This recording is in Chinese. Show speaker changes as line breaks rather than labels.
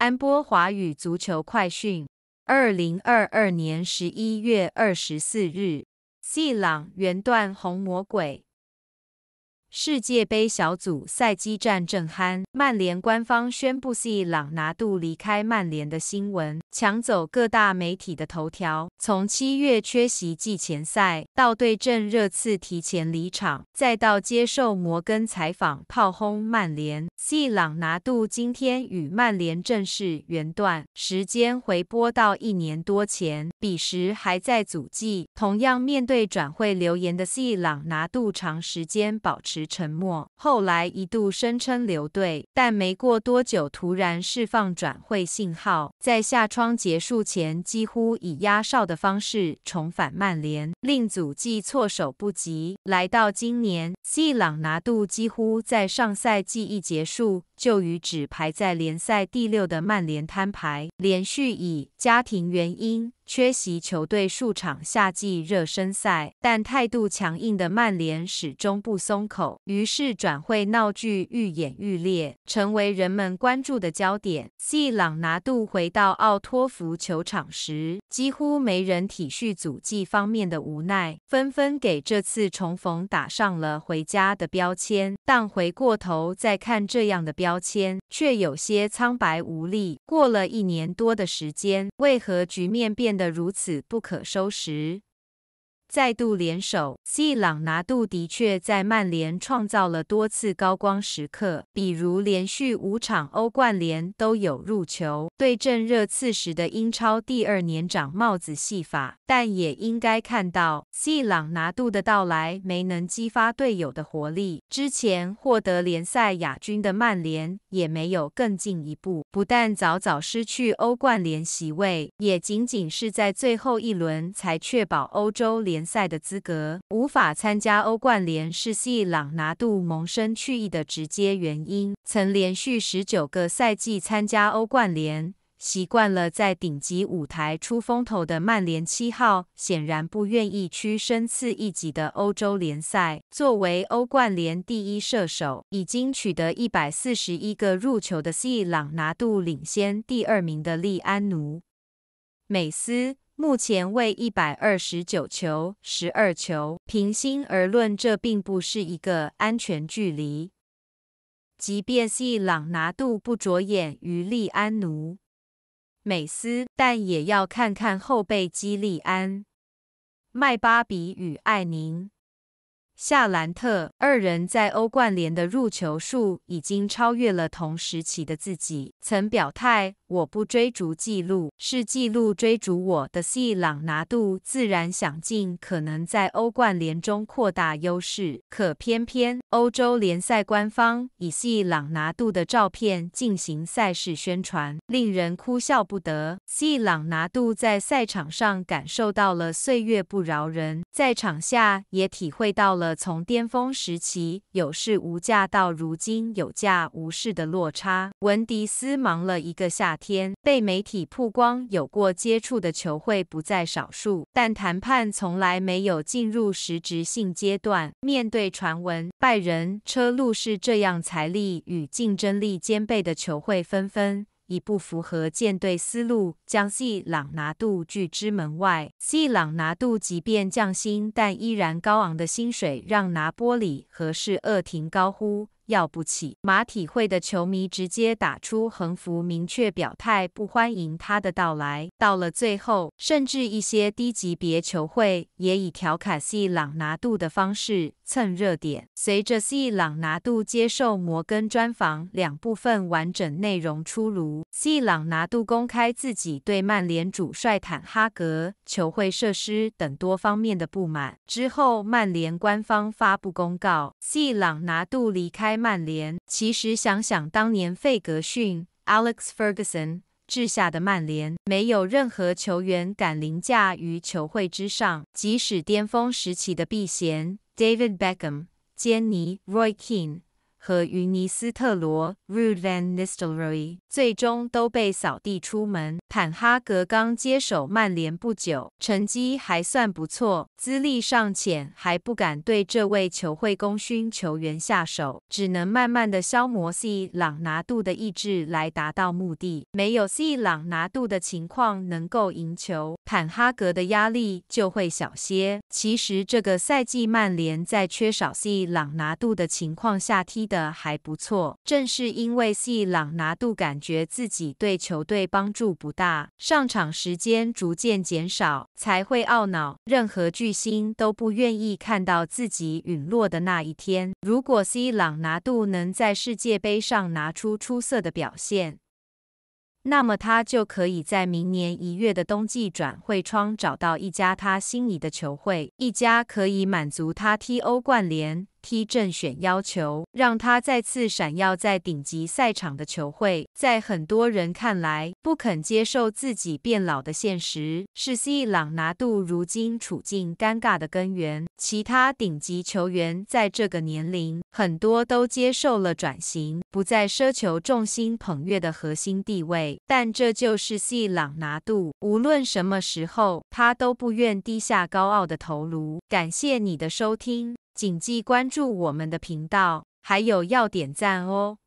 安波华语足球快讯，二零二二年十一月二十四日，西朗原段红魔鬼。世界杯小组赛激战正酣，曼联官方宣布西朗拿度离开曼联的新闻抢走各大媒体的头条。从七月缺席季前赛，到对阵热刺提前离场，再到接受摩根采访炮轰曼联，西朗拿度今天与曼联正式缘断。时间回拨到一年多前，彼时还在组借，同样面对转会流言的西朗拿度，长时间保持。沉默。后来一度声称留队，但没过多久突然释放转会信号，在夏窗结束前几乎以压哨的方式重返曼联，令祖记措手不及。来到今年，西朗拿度几乎在上赛季一结束就与只排在联赛第六的曼联摊牌，连续以家庭原因。缺席球队数场夏季热身赛，但态度强硬的曼联始终不松口，于是转会闹剧愈演愈烈，成为人们关注的焦点。西朗拿度回到奥托福球场时，几乎没人体恤祖记方面的无奈，纷纷给这次重逢打上了“回家”的标签。但回过头再看这样的标签，却有些苍白无力。过了一年多的时间，为何局面变？的如此不可收拾。再度联手，C 朗拿度的确在曼联创造了多次高光时刻，比如连续五场欧冠联都有入球，对阵热刺时的英超第二年长帽子戏法。但也应该看到，C 朗拿度的到来没能激发队友的活力。之前获得联赛亚军的曼联也没有更进一步，不但早早失去欧冠联席位，也仅仅是在最后一轮才确保欧洲联。联赛的资格无法参加欧冠联是 C 朗拿度萌生去意的直接原因。曾连续十九个赛季参加欧冠联，习惯了在顶级舞台出风头的曼联七号显然不愿意屈身次一级的欧洲联赛。作为欧冠联第一射手，已经取得一百四十一个入球的 C 朗拿度领先第二名的利安奴美斯。目前为一百二十九球、十二球。平心而论，这并不是一个安全距离。即便是朗拿度不着眼于利安奴、美斯，但也要看看后辈基利安、麦巴比与艾宁、夏兰特二人在欧冠联的入球数已经超越了同时期的自己。曾表态。我不追逐记录，是记录追逐我的。C 朗拿度自然想尽可能在欧冠联中扩大优势，可偏偏欧洲联赛官方以 C 朗拿度的照片进行赛事宣传，令人哭笑不得。C 朗拿度在赛场上感受到了岁月不饶人，在场下也体会到了从巅峰时期有势无价到如今有价无势的落差。文迪斯忙了一个夏。天被媒体曝光有过接触的球会不在少数，但谈判从来没有进入实质性阶段。面对传闻，拜仁、车路士这样财力与竞争力兼备的球会，纷纷已不符合舰队思路，将 C 朗拿度拒之门外。C 朗拿度即便降薪，但依然高昂的薪水让拿玻里和是厄廷高呼。要不起马体会的球迷直接打出横幅，明确表态不欢迎他的到来。到了最后，甚至一些低级别球会也以调侃西朗拿度的方式蹭热点。随着西朗拿度接受摩根专访两部分完整内容出炉，西朗拿度公开自己对曼联主帅坦哈格、球会设施等多方面的不满。之后，曼联官方发布公告，西朗拿度离开。曼联其实想想，当年费格逊 （Alex Ferguson） 治下的曼联，没有任何球员敢凌驾于球会之上，即使巅峰时期的避嫌 d a v i d Beckham）、坚尼 （Roy Keane）。和云尼斯特罗 （Rudanistroy） v n 最终都被扫地出门。坦哈格刚接手曼联不久，成绩还算不错，资历尚浅，还不敢对这位球会功勋球员下手，只能慢慢的消磨 C 朗拿度的意志来达到目的。没有 C 朗拿度的情况，能够赢球。坎哈格的压力就会小些。其实这个赛季曼联在缺少 C 朗拿度的情况下踢的还不错。正是因为 C 朗拿度感觉自己对球队帮助不大，上场时间逐渐减少，才会懊恼。任何巨星都不愿意看到自己陨落的那一天。如果 C 朗拿度能在世界杯上拿出出色的表现，那么他就可以在明年一月的冬季转会窗找到一家他心仪的球会，一家可以满足他踢欧冠联。T 正选要求让他再次闪耀在顶级赛场的球会，在很多人看来，不肯接受自己变老的现实，是 C 朗拿度如今处境尴尬的根源。其他顶级球员在这个年龄，很多都接受了转型，不再奢求众星捧月的核心地位。但这就是 C 朗拿度，无论什么时候，他都不愿低下高傲的头颅。感谢你的收听。谨记关注我们的频道，还有要点赞哦。